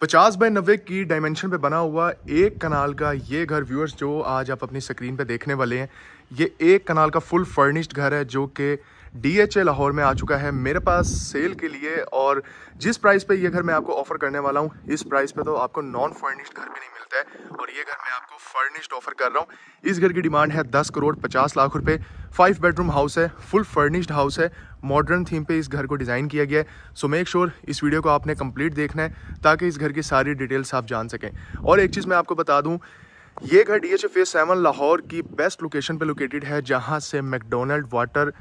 पचास बाय नब्बे की डायमेंशन पे बना हुआ एक कनाल का ये घर व्यूअर्स जो आज आप अपनी स्क्रीन पे देखने वाले हैं ये एक कनाल का फुल फर्निश्ड घर है जो कि डी एच ए लाहौर में आ चुका है मेरे पास सेल के लिए और जिस प्राइस पे ये घर मैं आपको ऑफ़र करने वाला हूँ इस प्राइस पे तो आपको नॉन फर्निश्ड घर भी नहीं मिलता है और ये घर मैं आपको फर्निश्ड ऑफ़र कर रहा हूँ इस घर की डिमांड है दस करोड़ पचास लाख रुपये फाइव बेडरूम हाउस है फुल फर्निश्ड हाउस है मॉडर्न थीम पे इस घर को डिज़ाइन किया गया है सो मेक श्योर इस वीडियो को आपने कंप्लीट देखना है ताकि इस घर की सारी डिटेल्स आप जान सकें और एक चीज़ मैं आपको बता दूँ ये घर D H F seven Lahore की बेस्ट लोकेशन पर लोकेटेड है जहाँ से मैकडोनल्ड वाटर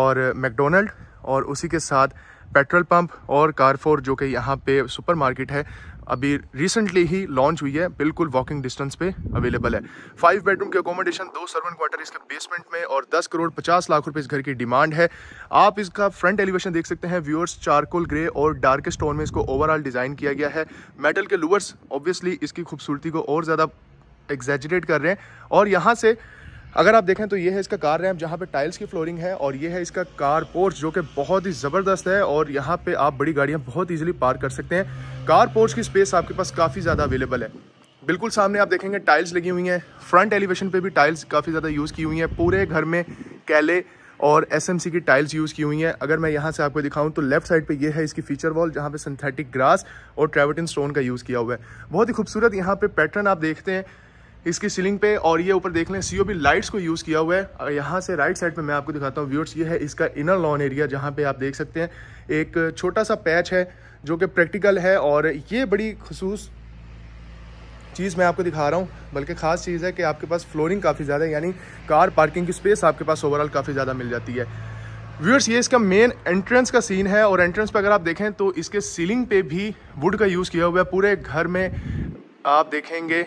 और मैकडोनल्ड और उसी के साथ पेट्रोल पंप और कारफोर जो कि यहाँ पे सुपरमार्केट है अभी रिसेंटली ही लॉन्च हुई है बिल्कुल वॉकिंग डिस्टेंस पे अवेलेबल है फाइव बेडरूम के अकोमोडेशन दो सर्वन क्वार्टर इसके बेसमेंट में और दस करोड़ पचास लाख रुपए इस घर की डिमांड है आप इसका फ्रंट एलिवेशन देख सकते हैं व्यूअर्स चारकोल ग्रे और डार्केस्ट टोन में इसको ओवरऑल डिज़ाइन किया गया है मेटल के लूवर्स ऑब्वियसली इसकी खूबसूरती को और ज़्यादा एग्जेजरेट कर रहे हैं और यहाँ से अगर आप देखें तो ये है इसका कार रैम जहाँ पे टाइल्स की फ्लोरिंग है और ये है इसका कार पोर्च जो कि बहुत ही ज़बरदस्त है और यहाँ पे आप बड़ी गाड़ियाँ बहुत इजीली पार कर सकते हैं कार पोर्च की स्पेस आपके पास काफ़ी ज़्यादा अवेलेबल है बिल्कुल सामने आप देखेंगे टाइल्स लगी हुई हैं फ्रंट एलिवेशन पे भी टाइल्स काफ़ी ज़्यादा यूज़ की हुई हैं पूरे घर में कैले और एस की टाइल्स यूज़ की हुई हैं अगर मैं यहाँ से आपको दिखाऊं तो लेफ्ट साइड पर यह है इसकी फीचर वॉल जहाँ पे सिंथेटिक ग्रास और ट्रेवटिन स्टोन का यूज़ किया हुआ है बहुत ही खूबसूरत यहाँ पे पैटर्न आप देखते हैं इसकी सीलिंग पे और ये ऊपर देख लें बी लाइट्स को यूज़ किया हुआ है और यहाँ से राइट साइड पे मैं आपको दिखाता हूँ व्यूअर्स ये है इसका इनर लॉन एरिया जहाँ पे आप देख सकते हैं एक छोटा सा पैच है जो कि प्रैक्टिकल है और ये बड़ी खसूस चीज़ मैं आपको दिखा रहा हूँ बल्कि ख़ास चीज़ है कि आपके पास फ्लोरिंग काफ़ी ज़्यादा है यानी कार पार्किंग की स्पेस आपके पास ओवरऑल काफ़ी ज़्यादा मिल जाती है व्यूअर्स ये इसका मेन एंट्रेंस का सीन है और एंट्रेंस पर अगर आप देखें तो इसके सीलिंग पे भी वुड का यूज़ किया हुआ है पूरे घर में आप देखेंगे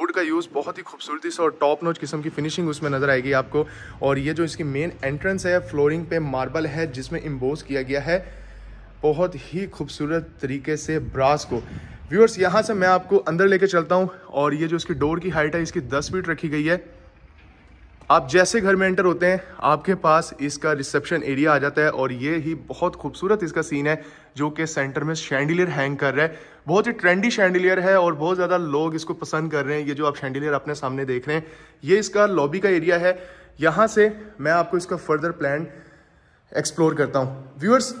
वुड का यूज़ बहुत ही खूबसूरती से और टॉप नोच किस्म की फिनिशिंग उसमें नज़र आएगी आपको और ये जो इसकी मेन एंट्रेंस है फ्लोरिंग पे मार्बल है जिसमें इम्बोज किया गया है बहुत ही खूबसूरत तरीके से ब्रास को व्यूअर्स यहाँ से मैं आपको अंदर लेके चलता हूँ और ये जो इसकी डोर की हाइट है इसकी दस फीट रखी गई है आप जैसे घर में एंटर होते हैं आपके पास इसका रिसेप्शन एरिया आ जाता है और ये ही बहुत खूबसूरत इसका सीन है जो कि सेंटर में शैंडिलियर हैंग कर रहा है बहुत ही ट्रेंडी शैंडिलियर है और बहुत ज़्यादा लोग इसको पसंद कर रहे हैं ये जो आप शैंडिलियर अपने सामने देख रहे हैं ये इसका लॉबी का एरिया है यहाँ से मैं आपको इसका फर्दर प्लान एक्सप्लोर करता हूँ व्यूअर्स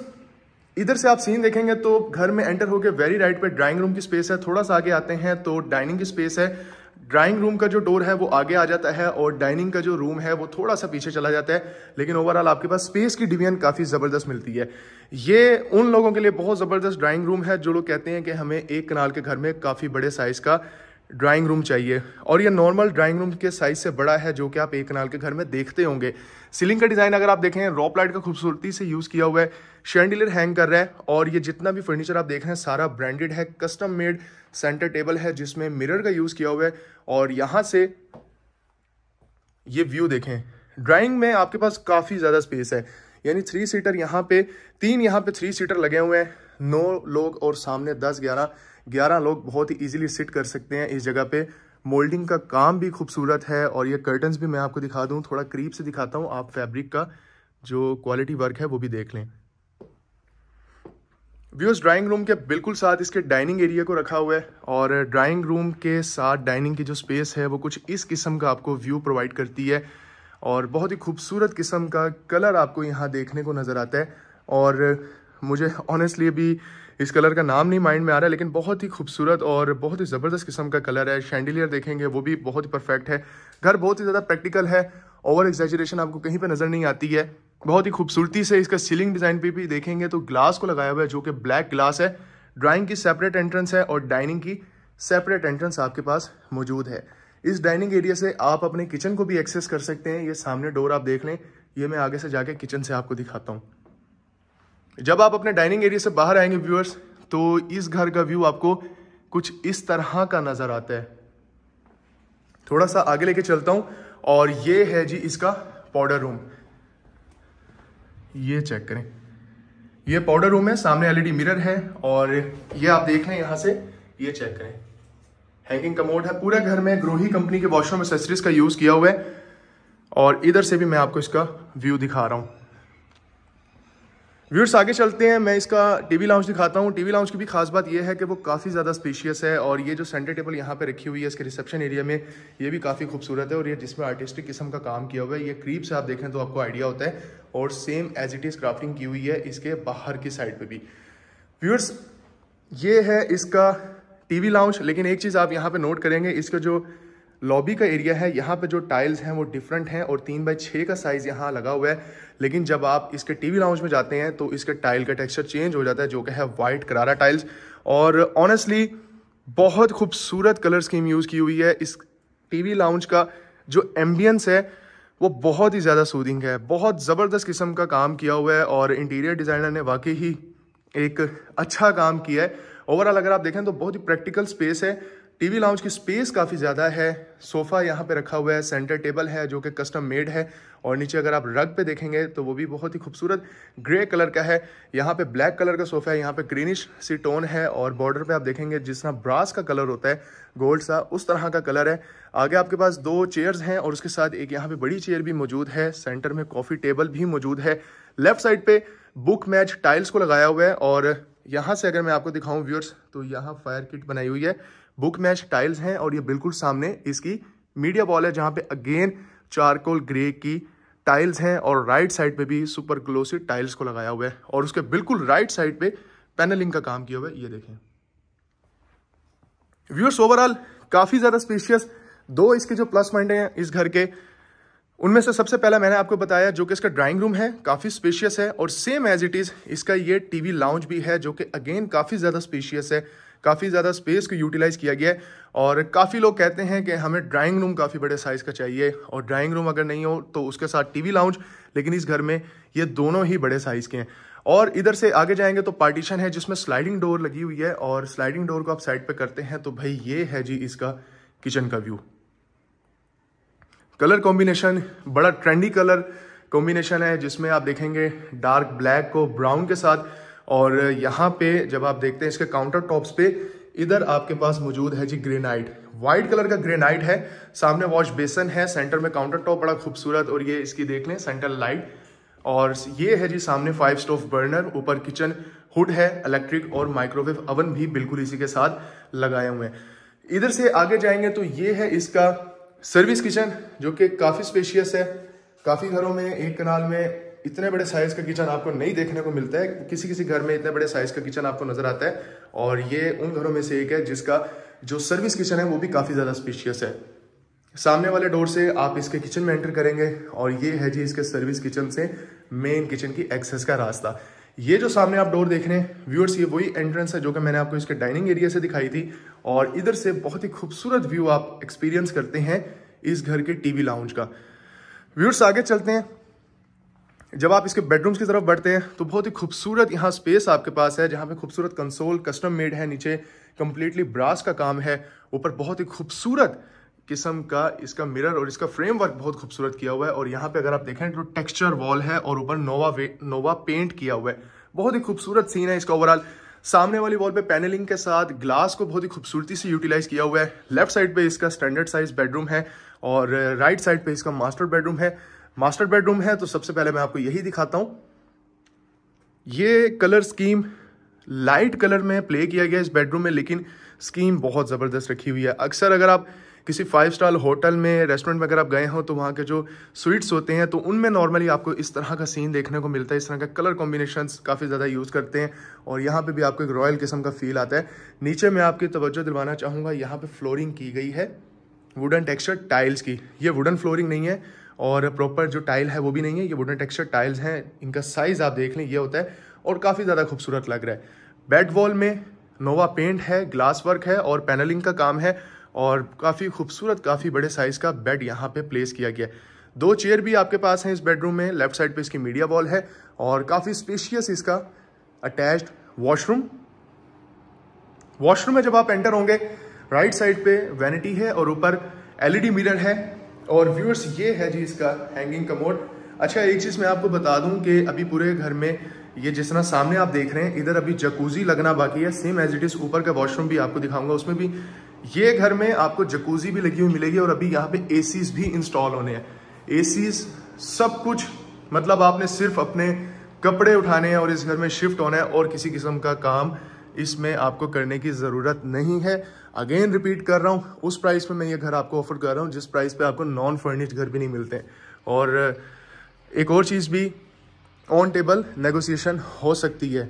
इधर से आप सीन देखेंगे तो घर में एंटर होकर वेरी राइट पर ड्राइंग रूम की स्पेस है थोड़ा सा आगे आते हैं तो डाइनिंग की स्पेस है ड्राइंग रूम का जो डोर है वो आगे आ जाता है और डाइनिंग का जो रूम है वो थोड़ा सा पीछे चला जाता है लेकिन ओवरऑल आपके पास स्पेस की डिवीजन काफ़ी ज़बरदस्त मिलती है ये उन लोगों के लिए बहुत ज़बरदस्त ड्राइंग रूम है जो लोग कहते हैं कि हमें एक कनाल के घर में काफ़ी बड़े साइज़ का ड्राइंग रूम चाहिए और ये नॉर्मल ड्राइंग रूम के साइज़ से बड़ा है जो कि आप एक कनाल के घर में देखते होंगे सीलिंग का डिज़ाइन अगर आप देखें रॉप लाइट का खूबसूरती से यूज़ किया हुआ है शेंडिलर हैंग कर रहा है और ये जितना भी फर्नीचर आप देख रहे हैं सारा ब्रांडेड है कस्टम मेड सेंटर टेबल है जिसमें मिरर का यूज़ किया हुआ है और यहाँ से ये व्यू देखें ड्राइंग में आपके पास काफ़ी ज़्यादा स्पेस है यानी थ्री सीटर यहाँ पे तीन यहाँ पे थ्री सीटर लगे हुए हैं नौ लोग और सामने दस ग्यारह ग्यारह लोग बहुत ही ईजिली सिट कर सकते हैं इस जगह पे मोल्डिंग का काम भी खूबसूरत है और ये कर्टन्स भी मैं आपको दिखा दूँ थोड़ा करीब से दिखाता हूँ आप फैब्रिक का जो क्वालिटी वर्क है वो भी देख लें व्यूज ड्राइंग रूम के बिल्कुल साथ इसके डाइनिंग एरिया को रखा हुआ है और ड्राइंग रूम के साथ डाइनिंग की जो स्पेस है वो कुछ इस किस्म का आपको व्यू प्रोवाइड करती है और बहुत ही खूबसूरत किस्म का कलर आपको यहाँ देखने को नज़र आता है और मुझे ऑनेस्टली भी इस कलर का नाम नहीं माइंड में आ रहा है लेकिन बहुत ही खूबसूरत और बहुत ही ज़बरदस्त किस्म का कलर है शैंडिलियर देखेंगे वो भी बहुत ही परफेक्ट है घर बहुत ही ज़्यादा प्रैक्टिकल है ओवर एग्जेजरेशन आपको कहीं पर नज़र नहीं आती है बहुत ही खूबसूरती से इसका सीलिंग डिज़ाइन पर भी देखेंगे तो ग्लास को लगाया हुआ है जो कि ब्लैक ग्लास है ड्राइंग की सेपरेट एंट्रेंस है और डाइनिंग की सेपरेट एंट्रेंस आपके पास मौजूद है इस डाइनिंग एरिया से आप अपने किचन को भी एक्सेस कर सकते हैं ये सामने डोर आप देख लें ये मैं आगे से जाके किचन से आपको दिखाता हूँ जब आप अपने डाइनिंग एरिया से बाहर आएंगे व्यूअर्स तो इस घर का व्यू आपको कुछ इस तरह का नज़र आता है थोड़ा सा आगे लेके चलता हूं और ये है जी इसका पाउडर रूम ये चेक करें ये पाउडर रूम है सामने एलईडी मिरर है और ये आप देख लें यहां से ये चेक करें हैंगिंग कमोड है पूरे घर में ग्रोही कंपनी के वॉशरूम एसेसरीज का यूज़ किया हुआ है और इधर से भी मैं आपको इसका व्यू दिखा रहा हूँ व्यूर्स आगे चलते हैं मैं इसका टीवी लाउंज दिखाता हूँ टीवी लाउंज की भी खास बात यह है कि वो काफ़ी ज़्यादा स्पेशियस है और ये जो सेंटर टेबल यहाँ पे रखी हुई है इसके रिसेप्शन एरिया में ये भी काफ़ी खूबसूरत है और ये जिसमें आर्टिस्टिक किस्म का काम किया हुआ है ये क्रीप से आप देखें तो आपको आइडिया होता है और same as it is crafting की हुई है इसके बाहर की साइड पर भी व्यूर्स ये है इसका टी वी लेकिन एक चीज़ आप यहाँ पर नोट करेंगे इसका जो लॉबी का एरिया है यहाँ पे जो टाइल्स हैं वो डिफरेंट हैं और तीन बाई छः का साइज़ यहाँ लगा हुआ है लेकिन जब आप इसके टीवी लाउंज में जाते हैं तो इसके टाइल का टेक्सचर चेंज हो जाता है जो कि है वाइट करारा टाइल्स और ऑनेस्टली बहुत खूबसूरत कलर स्कीम यूज़ की हुई है इस टीवी लाउंज का जो एम्बियंस है वो बहुत ही ज़्यादा सूदिंग है बहुत ज़बरदस्त किस्म का काम किया हुआ है और इंटीरियर डिज़ाइनर ने वाकई ही एक अच्छा काम किया है ओवरऑल अगर आप देखें तो बहुत ही प्रैक्टिकल स्पेस है टीवी लाउंज की स्पेस काफ़ी ज़्यादा है सोफ़ा यहाँ पे रखा हुआ है सेंटर टेबल है जो कि कस्टम मेड है और नीचे अगर आप रग पे देखेंगे तो वो भी बहुत ही खूबसूरत ग्रे कलर का है यहाँ पे ब्लैक कलर का सोफ़ा है यहाँ पे ग्रीनिश सी टोन है और बॉर्डर पे आप देखेंगे जिस तरह ब्रास का कलर होता है गोल्ड सा उस तरह का कलर है आगे आपके पास दो चेयर्स हैं और उसके साथ एक यहाँ पर बड़ी चेयर भी मौजूद है सेंटर में कॉफ़ी टेबल भी मौजूद है लेफ्ट साइड पर बुक मैच टाइल्स को लगाया हुआ है और यहाँ से अगर मैं आपको दिखाऊँ व्यूअर्स तो यहाँ फायर किट बनाई हुई है बुक मैच टाइल्स हैं और ये बिल्कुल सामने इसकी मीडिया बॉल है जहाँ पे अगेन चारकोल ग्रे की टाइल्स हैं और राइट साइड पे भी सुपर ग्लोसी टाइल्स को लगाया हुआ है और उसके बिल्कुल राइट साइड पे पैनलिंग का काम किया हुआ है ये देखें व्यूअर्स ओवरऑल काफ़ी ज़्यादा स्पेशियस दो इसके जो प्लस पॉइंट हैं इस घर के उनमें से सबसे पहला मैंने आपको बताया जो कि इसका ड्राइंग रूम है काफ़ी स्पेशियस है और सेम एज इट इज़ इसका ये टीवी लाउंज भी है जो कि अगेन काफ़ी ज़्यादा स्पेशियस है काफ़ी ज़्यादा स्पेस को यूटिलाइज़ किया गया है और काफ़ी लोग कहते हैं कि हमें ड्राइंग रूम काफ़ी बड़े साइज़ का चाहिए और ड्राइंग रूम अगर नहीं हो तो उसके साथ टीवी लाउंज लेकिन इस घर में ये दोनों ही बड़े साइज़ के हैं और इधर से आगे जाएंगे तो पार्टीशन है जिसमें स्लाइडिंग डोर लगी हुई है और स्लाइडिंग डोर को आप साइड पे करते हैं तो भाई ये है जी इसका किचन का व्यू कलर कॉम्बिनेशन बड़ा ट्रेंडी कलर कॉम्बिनेशन है जिसमें आप देखेंगे डार्क ब्लैक को ब्राउन के साथ और यहाँ पे जब आप देखते हैं इसके काउंटर टॉप्स पे इधर आपके पास मौजूद है जी ग्रेनाइट व्हाइट कलर का ग्रेनाइट है सामने वॉश बेसन है सेंटर में काउंटर टॉप बड़ा खूबसूरत और ये इसकी देख लें सेंटर लाइट और ये है जी सामने फाइव स्टोव बर्नर ऊपर किचन हुड है इलेक्ट्रिक और माइक्रोवेव अवन भी बिल्कुल इसी के साथ लगाए हुए हैं इधर से आगे जाएंगे तो ये है इसका सर्विस किचन जो कि काफ़ी स्पेशियस है काफ़ी घरों में एक कनाल में इतने बड़े साइज़ का किचन आपको नहीं देखने को मिलता है किसी किसी घर में इतने बड़े साइज़ का किचन आपको नज़र आता है और ये उन घरों में से एक है जिसका जो सर्विस किचन है वो भी काफ़ी ज़्यादा स्पेशियस है सामने वाले डोर से आप इसके किचन में एंटर करेंगे और ये है जी इसके सर्विस किचन से मेन किचन की एक्सेस का रास्ता ये जो सामने आप डोर देख रहे हैं व्यूअर्स ये वही एंट्रेंस है जो कि मैंने आपको इसके डाइनिंग एरिया से दिखाई थी और इधर से बहुत ही खूबसूरत व्यू आप एक्सपीरियंस करते हैं इस घर के टीवी लाउंज का व्यूअर्स आगे चलते हैं जब आप इसके बेडरूम्स की तरफ बढ़ते हैं तो बहुत ही खूबसूरत यहाँ स्पेस आपके पास है जहाँ पे खूबसूरत कंसोल कस्टम मेड है नीचे कम्प्लीटली ब्रास का काम है ऊपर बहुत ही खूबसूरत किस्म का इसका मिरर और इसका फ्रेम वर्क बहुत खूबसूरत किया हुआ है और यहाँ पे अगर आप देखें तो टेक्सचर वॉल है और ऊपर नोवा नोवा पेंट किया हुआ है बहुत ही खूबसूरत सीन है इसका ओवरऑल सामने वाली वॉल पे पैनलिंग के साथ ग्लास को बहुत ही खूबसूरती से यूटिलाइज किया हुआ है लेफ्ट साइड पे इसका स्टैंडर्ड साइज बेडरूम है और राइट साइड पे इसका मास्टर बेडरूम है मास्टर बेडरूम है तो सबसे पहले मैं आपको यही दिखाता हूँ ये कलर स्कीम लाइट कलर में प्ले किया गया इस बेडरूम में लेकिन स्कीम बहुत ज़बरदस्त रखी हुई है अक्सर अगर आप किसी फाइव स्टार होटल में रेस्टोरेंट में अगर आप गए हो तो वहाँ के जो स्वीट्स होते हैं तो उनमें नॉर्मली आपको इस तरह का सीन देखने को मिलता है इस तरह का कलर कॉम्बिनेशन काफ़ी ज़्यादा यूज़ करते हैं और यहाँ पे भी आपको एक रॉयल किस्म का फील आता है नीचे मैं आपकी तवज्जो दिलवाना चाहूँगा यहाँ पर फ्लोरिंग की गई है वुडन टेक्सचर टाइल्स की ये वुडन फ्लोरिंग नहीं है और प्रॉपर जो टाइल है वो भी नहीं है ये वुडन टेक्सचर टाइल्स हैं इनका साइज़ आप देख लें ये होता है और काफ़ी ज़्यादा खूबसूरत लग रहा है बेड वॉल में नोवा पेंट है ग्लास वर्क है और पैनलिंग का काम है और काफ़ी खूबसूरत काफ़ी बड़े साइज़ का बेड यहाँ पे प्लेस किया गया है दो चेयर भी आपके पास हैं इस बेडरूम में लेफ्ट साइड पे इसकी मीडिया वॉल है और काफ़ी स्पेशियस इसका अटैच्ड वॉशरूम वॉशरूम में जब आप एंटर होंगे राइट साइड पे वैनिटी है और ऊपर एलईडी मिरर है और व्यूअर्स ये है जी इसका हैंगिंग कमोड अच्छा एक चीज़ मैं आपको बता दूं कि अभी पूरे घर में ये जिस तरह सामने आप देख रहे हैं इधर अभी जकूजी लगना बाकी है सेम एज इट इज़ ऊपर का वॉशरूम भी आपको दिखाऊंगा उसमें भी ये घर में आपको जकूजी भी लगी हुई मिलेगी और अभी यहाँ पे एसीज भी इंस्टॉल होने हैं एसीज सब कुछ मतलब आपने सिर्फ अपने कपड़े उठाने हैं और इस घर में शिफ्ट होना है और किसी किस्म का काम इसमें आपको करने की ज़रूरत नहीं है अगेन रिपीट कर रहा हूँ उस प्राइस पे मैं ये घर आपको ऑफर कर रहा हूँ जिस प्राइस पे आपको नॉन फर्निश्ड घर भी नहीं मिलते और एक और चीज़ भी ऑन टेबल नेगोशिएशन हो सकती है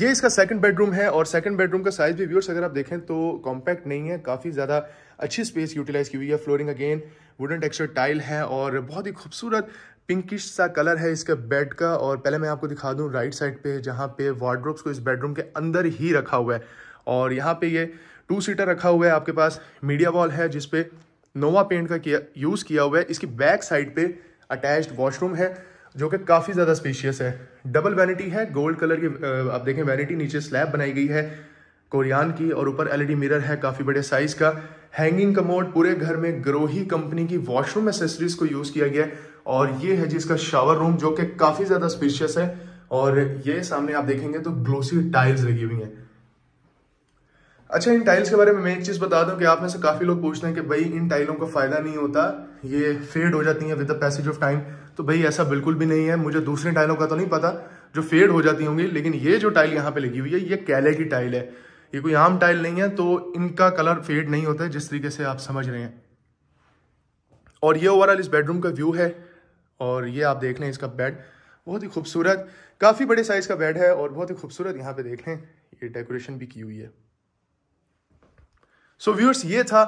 ये इसका सेकंड बेडरूम है और सेकंड बेडरूम का साइज भी व्यूअर्स अगर आप देखें तो कॉम्पैक्ट नहीं है काफ़ी ज़्यादा अच्छी स्पेस यूटिलाइज की हुई है flooring again wooden texture tile है और बहुत ही खूबसूरत पिंकिश सा कलर है इसके बेड का और पहले मैं आपको दिखा दूं राइट साइड पे जहाँ पे वार्ड्रोब्स को इस बेडरूम के अंदर ही रखा हुआ है और यहाँ पे ये टू सीटर रखा हुआ है आपके पास मीडिया वॉल है जिसपे नोवा पेंट का किया यूज़ किया हुआ है इसकी बैक साइड पे अटैच्ड वॉशरूम है जो कि काफ़ी ज़्यादा स्पेशियस है डबल वैनिटी है गोल्ड कलर की आप देखें वैनिटी नीचे स्लैब बनाई गई है कोरियान की और ऊपर एलईडी मिरर है काफ़ी बड़े साइज़ का हैंगिंग कमोड पूरे घर में ग्रोही कंपनी की वॉशरूम एसेसरीज को यूज़ किया गया है और ये है जी इसका शावर रूम जो कि काफ़ी ज़्यादा स्पेशियस है और ये सामने आप देखेंगे तो ग्लोसी टाइल्स लगी हुई है अच्छा इन टाइल्स के बारे में मैं एक चीज़ बता दूं कि आप में से काफ़ी लोग पूछते हैं कि भाई इन टाइलों का फ़ायदा नहीं होता ये फेड हो जाती हैं with the passage of time तो भाई ऐसा बिल्कुल भी नहीं है मुझे दूसरी टाइलों का तो नहीं पता जो फेड हो जाती होंगी लेकिन ये जो टाइल यहाँ पे लगी हुई है ये कैले की टाइल है ये कोई आम टाइल नहीं है तो इनका कलर फेड नहीं होता है जिस तरीके से आप समझ रहे हैं और ये ओवरऑल इस बेडरूम का व्यू है और ये आप देख लें इसका बेड बहुत ही खूबसूरत काफ़ी बड़े साइज़ का बेड है और बहुत ही खूबसूरत यहाँ पे देख लें ये डेकोरेशन भी की हुई है सो so, व्यूअर्स ये था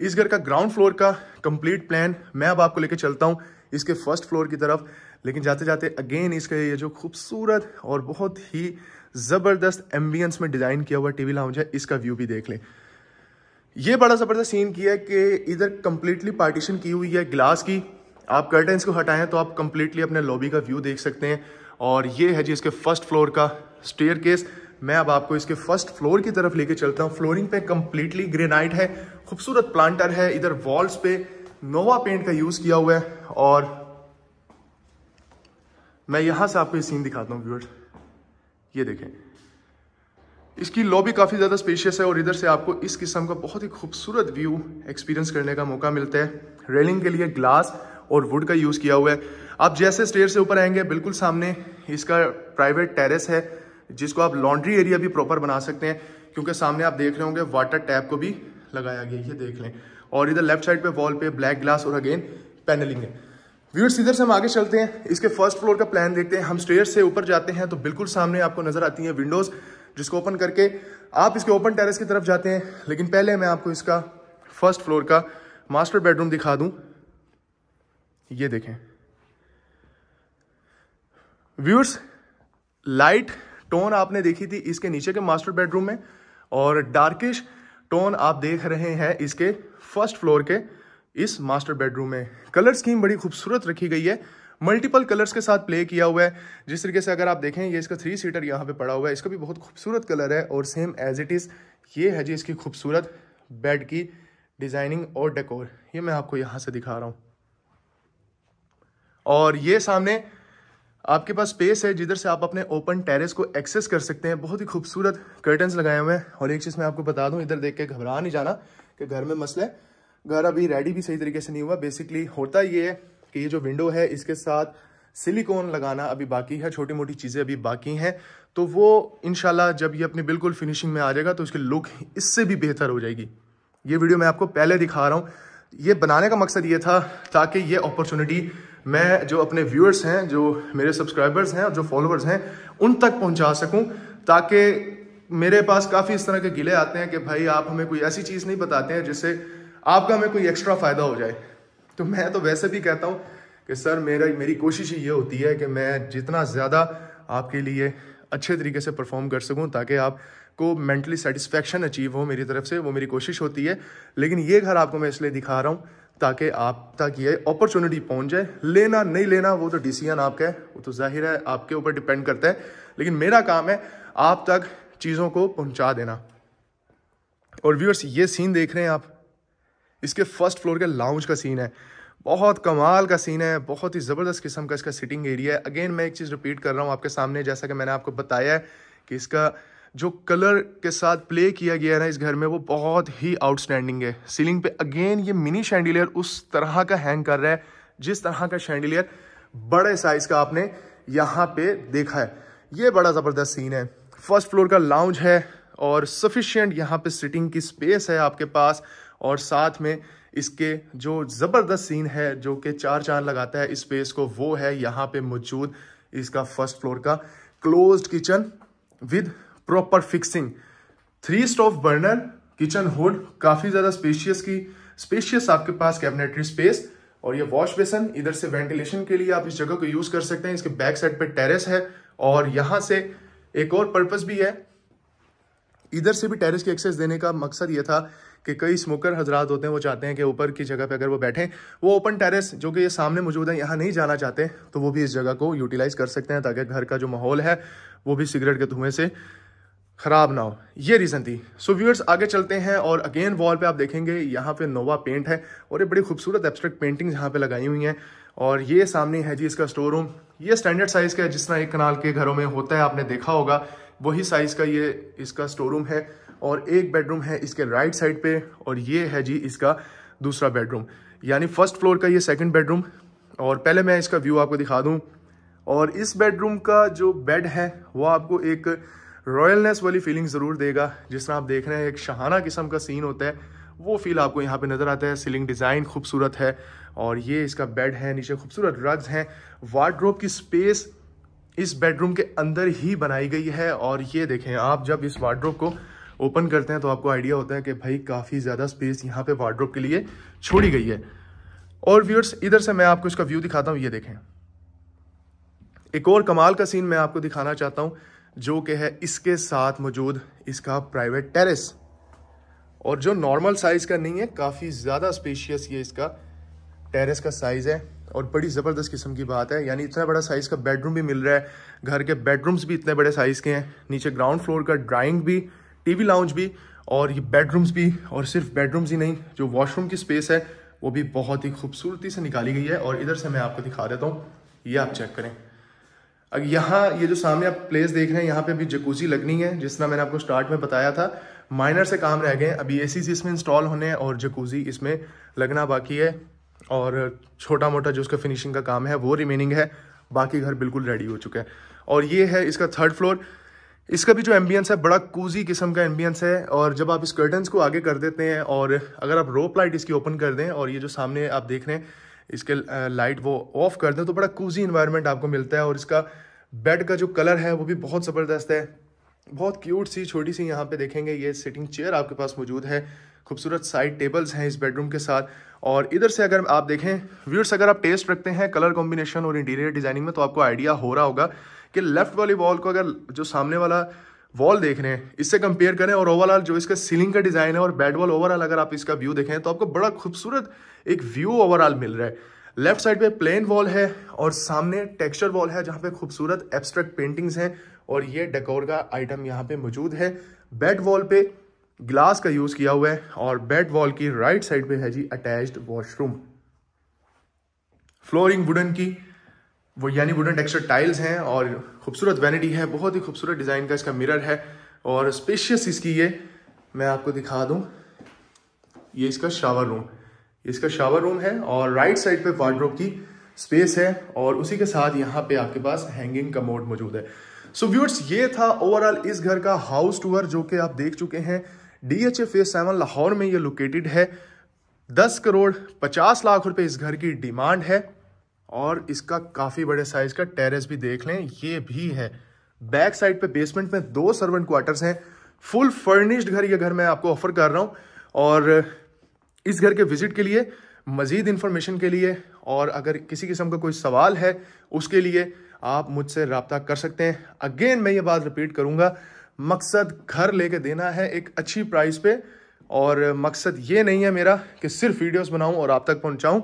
इस घर का ग्राउंड फ्लोर का कंप्लीट प्लान मैं अब आपको लेके चलता हूँ इसके फर्स्ट फ्लोर की तरफ लेकिन जाते जाते अगेन इसके ये जो खूबसूरत और बहुत ही ज़बरदस्त एम्बियंस में डिज़ाइन किया हुआ टीवी लाउंज है इसका व्यू भी देख लें ये बड़ा ज़बरदस्त सीन किया है कि इधर कंप्लीटली पार्टीशन की हुई है ग्लास की आप कर्टन को हटाएं तो आप कंप्लीटली अपने लॉबी का व्यू देख सकते हैं और ये है जी इसके फर्स्ट फ्लोर का स्टेयर केस मैं अब आपको इसके फर्स्ट फ्लोर की तरफ लेके चलता हूँ फ्लोरिंग पे कंप्लीटली ग्रेनाइट है खूबसूरत प्लांटर है इधर वॉल्स पे नोवा पेंट का यूज़ किया हुआ है और मैं यहां से आपको ये सीन दिखाता हूँ व्यूअर्स ये देखें इसकी लॉबी काफ़ी ज़्यादा स्पेशियस है और इधर से आपको इस किस्म का बहुत ही खूबसूरत व्यू एक्सपीरियंस करने का मौका मिलता है रेलिंग के लिए ग्लास और वुड का यूज़ किया हुआ है आप जैसे स्टेयर से ऊपर आएंगे बिल्कुल सामने इसका प्राइवेट टेरेस है जिसको आप लॉन्ड्री एरिया भी प्रॉपर बना सकते हैं क्योंकि सामने आप देख रहे होंगे वाटर टैप को भी लगाया गया ये देख लें और इधर लेफ्ट साइड पर वॉल पे ब्लैक ग्लास और अगेन पैनलिंग है व्यूअर्स इधर से हम आगे चलते हैं इसके फर्स्ट फ्लोर का प्लान देखते हैं हम स्टेयर से ऊपर जाते हैं तो बिल्कुल सामने आपको नजर आती है विंडोज जिसको ओपन करके आप इसके ओपन टेरेस की तरफ जाते हैं लेकिन पहले मैं आपको इसका फर्स्ट फ्लोर का मास्टर बेडरूम दिखा दूं ये देखें व्यूअर्स लाइट टोन आपने देखी थी इसके नीचे के मास्टर बेडरूम में और डार्किश टोन आप देख रहे हैं इसके फर्स्ट फ्लोर के इस मास्टर बेडरूम में कलर स्कीम बड़ी खूबसूरत रखी गई है मल्टीपल कलर्स के साथ प्ले किया हुआ है जिस तरीके से अगर आप देखें ये इसका थ्री सीटर यहाँ पे पड़ा हुआ है इसका भी बहुत खूबसूरत कलर है और सेम एज इट इज़ ये है जी इसकी खूबसूरत बेड की डिज़ाइनिंग और डेकोर ये मैं आपको यहाँ से दिखा रहा हूँ और ये सामने आपके पास स्पेस है जिधर से आप अपने ओपन टेरेस को एक्सेस कर सकते हैं बहुत ही खूबसूरत कर्टन्स लगाए हुए हैं और एक चीज़ मैं आपको बता दूं इधर देख के घबरा नहीं जाना कि घर में मसले घर अभी रेडी भी सही तरीके से नहीं हुआ बेसिकली होता ये है कि ये जो विंडो है इसके साथ सिलिकॉन लगाना अभी बाकी है छोटी मोटी चीज़ें अभी बाकी हैं तो वो इनशाला जब ये अपनी बिल्कुल फिनिशिंग में आ जाएगा तो उसकी लुक इससे भी बेहतर हो जाएगी ये वीडियो मैं आपको पहले दिखा रहा हूँ ये बनाने का मकसद ये था ताकि ये अपॉर्चुनिटी मैं जो अपने व्यूअर्स हैं जो मेरे सब्सक्राइबर्स हैं और जो फॉलोअर्स हैं उन तक पहुंचा सकूं ताकि मेरे पास काफ़ी इस तरह के गिले आते हैं कि भाई आप हमें कोई ऐसी चीज़ नहीं बताते हैं जिससे आपका हमें कोई एक्स्ट्रा फ़ायदा हो जाए तो मैं तो वैसे भी कहता हूँ कि सर मेरा मेरी कोशिश ये होती है कि मैं जितना ज़्यादा आपके लिए अच्छे तरीके से परफॉर्म कर सकूँ ताकि आपको मेंटली सेटिस्फेक्शन अचीव हो मेरी तरफ से वो मेरी कोशिश होती है लेकिन ये घर आपको मैं इसलिए दिखा रहा हूँ ताकि आप तक ये अपॉर्चुनिटी पहुँच जाए लेना नहीं लेना वो तो डिसीजन आपका है वो तो जाहिर है आपके ऊपर डिपेंड करता है लेकिन मेरा काम है आप तक चीज़ों को पहुँचा देना और व्यूअर्स ये सीन देख रहे हैं आप इसके फर्स्ट फ्लोर के लाउंज का सीन है बहुत कमाल का सीन है बहुत ही ज़बरदस्त किस्म का इसका सिटिंग एरिया है अगेन मैं एक चीज़ रिपीट कर रहा हूँ आपके सामने जैसा कि मैंने आपको बताया है कि इसका जो कलर के साथ प्ले किया गया है ना इस घर में वो बहुत ही आउटस्टैंडिंग है सीलिंग पे अगेन ये मिनी शैंडिलियर उस तरह का हैंग कर रहा है जिस तरह का शैंडिलियर बड़े साइज़ का आपने यहाँ पे देखा है ये बड़ा ज़बरदस्त सीन है फर्स्ट फ्लोर का लाउंज है और सफिशियंट यहाँ पे सिटिंग की स्पेस है आपके पास और साथ में इसके जो ज़बरदस्त सीन है जो कि चार चांद लगाता है इस स्पेस को वो है यहाँ पे मौजूद इसका फर्स्ट फ्लोर का closed kitchen with proper fixing three stove burner kitchen hood काफ़ी ज़्यादा स्पेशियस की स्पेशियस आपके पास कैबिनेटरी स्पेस और ये वॉश बेसन इधर से वेंटिलेशन के लिए आप इस जगह को यूज़ कर सकते हैं इसके बैक साइड पर टेरेस है और यहाँ से एक और पर्पज भी है इधर से भी टेरेस की एक्सेस देने का मकसद ये था कि कई स्मोकर हजरात होते हैं वो चाहते हैं कि ऊपर की जगह पे अगर वो बैठें वो ओपन टेरेस जो कि ये सामने मौजूद है यहाँ नहीं जाना चाहते तो वो भी इस जगह को यूटिलाइज़ कर सकते हैं ताकि घर का जो माहौल है वो भी सिगरेट के धुएं से ख़राब ना हो ये रीज़न थी सो so, व्यूअर्स आगे चलते हैं और अगेन वॉल पे आप देखेंगे यहाँ पे नोवा पेंट है और ये बड़ी खूबसूरत एब्स्ट्रैक्ट पेंटिंग यहाँ पे लगाई हुई हैं और ये सामने है जी इसका स्टोर रूम ये स्टैंडर्ड साइज़ का है जिस तरह एक कनाल के घरों में होता है आपने देखा होगा वही साइज़ का ये इसका स्टोर रूम है और एक बेडरूम है इसके राइट साइड पे और ये है जी इसका दूसरा बेडरूम यानी फर्स्ट फ्लोर का ये सेकंड बेडरूम और पहले मैं इसका व्यू आपको दिखा दूं और इस बेडरूम का जो बेड है वो आपको एक रॉयलनेस वाली फीलिंग ज़रूर देगा जिस तरह आप देख रहे हैं एक शहाना किस्म का सीन होता है वो फील आपको यहाँ पे नज़र आता है सीलिंग डिज़ाइन खूबसूरत है और ये इसका बेड है नीचे खूबसूरत रग्स हैं वार्ड्रोब की स्पेस इस बेडरूम के अंदर ही बनाई गई है और ये देखें आप जब इस वार्ड्रोब को ओपन करते हैं तो आपको आइडिया होता है कि भाई काफ़ी ज़्यादा स्पेस यहाँ पे वार्ड्रोप के लिए छोड़ी गई है और व्यूअर्स इधर से मैं आपको इसका व्यू दिखाता हूँ ये देखें एक और कमाल का सीन मैं आपको दिखाना चाहता हूँ जो कि है इसके साथ मौजूद इसका प्राइवेट टेरेस और जो नॉर्मल साइज़ का नहीं है काफ़ी ज़्यादा स्पेशियस ये इसका टेरेस का साइज़ है और बड़ी ज़बरदस्त किस्म की बात है यानी इतना बड़ा साइज़ का बेडरूम भी मिल रहा है घर के बेडरूम्स भी इतने बड़े साइज़ के हैं नीचे ग्राउंड फ्लोर का ड्राइंग भी टीवी लाउंज भी और ये बेडरूम्स भी और सिर्फ बेडरूम्स ही नहीं जो वॉशरूम की स्पेस है वो भी बहुत ही खूबसूरती से निकाली गई है और इधर से मैं आपको दिखा देता हूँ ये आप चेक करें अब यहाँ ये जो सामने आप प्लेस देख रहे हैं यहाँ पे अभी जकूजी लगनी है जिस तरह मैंने आपको स्टार्ट में बताया था माइनर से काम रह गए अभी ए इसमें इंस्टॉल होने हैं और जकूजी इसमें लगना बाकी है और छोटा मोटा जो उसका फिनिशिंग का काम है वो रिमेनिंग है बाकी घर बिल्कुल रेडी हो चुका है और ये है इसका थर्ड फ्लोर इसका भी जो एम्बियंस है बड़ा कूजी किस्म का एम्बियंस है और जब आप इस कर्टन्स को आगे कर देते हैं और अगर आप रोप लाइट इसकी ओपन कर दें और ये जो सामने आप देख रहे हैं इसके लाइट वो ऑफ कर दें तो बड़ा कूजी इन्वायरमेंट आपको मिलता है और इसका बेड का जो कलर है वो भी बहुत ज़बरदस्त है बहुत क्यूट सी छोटी सी यहाँ पे देखेंगे ये सिटिंग चेयर आपके पास मौजूद है खूबसूरत साइड टेबल्स हैं इस बेडरूम के साथ और इधर से अगर आप देखें व्यूर्स अगर आप टेस्ट रखते हैं कलर कॉम्बिनेशन और इंटीरियर डिज़ाइनिंग में तो आपको आइडिया हो रहा होगा कि लेफ्ट वाली वॉल को अगर जो सामने वाला वॉल देख रहे हैं इससे कंपेयर करें और ओवरऑल जो इसका सीलिंग का डिज़ाइन है और बैट वॉल ओवरऑल अगर आप इसका व्यू देखें तो आपको बड़ा खूबसूरत एक व्यू ओवरऑल मिल रहा है लेफ्ट साइड पे प्लेन वॉल है और सामने टेक्सचर वॉल है जहां पे खूबसूरत एब्स्ट्रैक्ट पेंटिंग्स हैं और ये डेकोर का आइटम यहाँ पे मौजूद है बेड वॉल पे ग्लास का यूज़ किया हुआ है और बेड वॉल की राइट साइड पे है जी अटैच्ड वॉशरूम फ्लोरिंग वुडन की वो यानी वुडन टेक्सचर टाइल्स हैं और खूबसूरत वैनिटी है बहुत ही खूबसूरत डिज़ाइन का इसका मिरर है और स्पेशियस इसकी ये मैं आपको दिखा दूँ ये इसका शावर रूम इसका शावर रूम है और राइट साइड पे वार्ड्रोब की स्पेस है और उसी के साथ यहाँ पे आपके पास हैंगिंग का मोड मौजूद है सो so, व्यूअर्स ये था ओवरऑल इस घर का हाउस टूर जो कि आप देख चुके हैं D H F seven Lahore में ये लोकेटेड है दस करोड़ पचास लाख रुपए इस घर की डिमांड है और इसका काफ़ी बड़े साइज का टेरेस भी देख लें ये भी है बैक साइड पे बेसमेंट में दो सर्वेंट क्वार्टर्स हैं फुल फर्निश्ड घर ये घर मैं आपको ऑफर कर रहा हूँ और इस घर के विजिट के लिए मज़ीद इंफॉर्मेशन के लिए और अगर किसी किस्म का कोई सवाल है उसके लिए आप मुझसे रबता कर सकते हैं अगेन मैं ये बात रिपीट करूँगा मकसद घर लेके देना है एक अच्छी प्राइस पे और मकसद ये नहीं है मेरा कि सिर्फ वीडियोस बनाऊं और आप तक पहुंचाऊं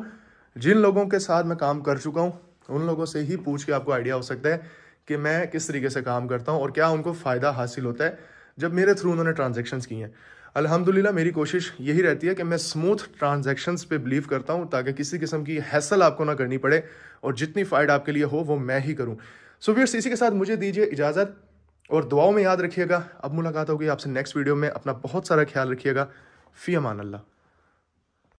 जिन लोगों के साथ मैं काम कर चुका हूँ उन लोगों से ही पूछ के आपको आइडिया हो सकता है कि मैं किस तरीके से काम करता हूँ और क्या उनको फ़ायदा हासिल होता है जब मेरे थ्रू उन्होंने ट्रांजेक्शन्स की हैं अल्हम्दुलिल्लाह मेरी कोशिश यही रहती है कि मैं स्मूथ ट्रांजेक्शन पे बिलीव करता हूँ ताकि किसी किस्म की हैसल आपको ना करनी पड़े और जितनी फ़ाइड आपके लिए हो वो मैं ही करूँ सो वीर्स इसी के साथ मुझे दीजिए इजाज़त और दुआओं में याद रखिएगा अब मुलाकात होगी आपसे नेक्स्ट वीडियो में अपना बहुत सारा ख्याल रखिएगा फ़ी अमान अल्लाह